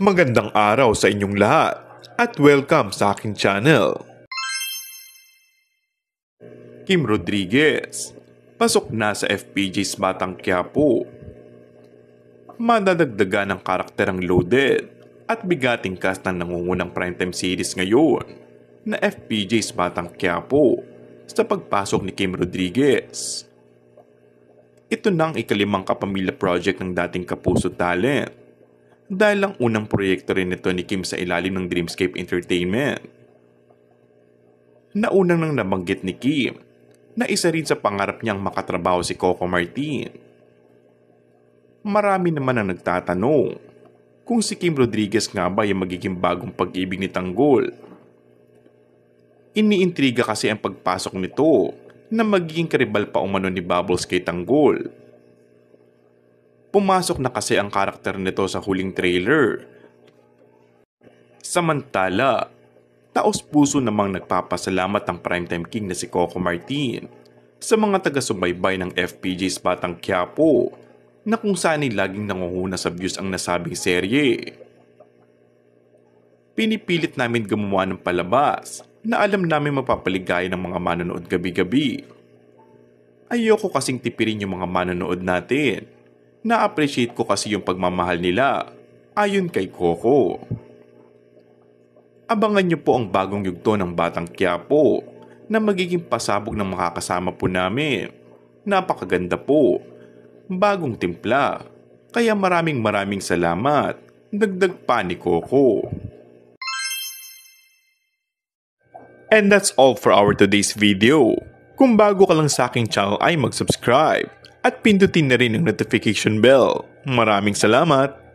Magandang araw sa inyong lahat at welcome sa aking channel. Kim Rodriguez, pasok na sa FPJ's Batang Quiapo. Madadagdagan ng karakter ang loaded at bigating cast ng nangungunang primetime series ngayon na FPJ's Batang Quiapo sa pagpasok ni Kim Rodriguez. Ito na ang ikalimang kapamilya project ng dating Kapuso Talent dahil ang unang proyekto rin nito ni Kim sa ilalim ng Dreamscape Entertainment. Naunang nang nabanggit ni Kim na isa rin sa pangarap niyang makatrabaho si Coco Martin. Marami naman ang nagtatanong kung si Kim Rodriguez nga ba yung magiging bagong pag-ibig ni Tanggol. Iniintriga kasi ang pagpasok nito na magiging karibal pa umano ni Bubbles kay Tanggol Pumasok na kasi ang karakter nito sa huling trailer. Samantala, taos puso namang nagpapasalamat ang primetime king na si Coco Martin sa mga taga-subaybay ng FPJ's Batang Quiapo na kung saan ay laging nanguhuna sa views ang nasabing serye. Pinipilit namin gumawa ng palabas na alam namin mapapaligaya ng mga manonood gabi-gabi. Ayoko kasing tipirin yung mga manonood natin na-appreciate ko kasi yung pagmamahal nila ayon kay Coco. Abangan niyo po ang bagong yugto ng Batang Quiapo na magiging pasabog ng makakasama po namin. Napakaganda po. Bagong timpla. Kaya maraming maraming salamat. Dagdag pa ni Coco. And that's all for our today's video. Kung bago ka lang sa aking channel ay mag-subscribe at pindutin na rin ang notification bell. Maraming salamat!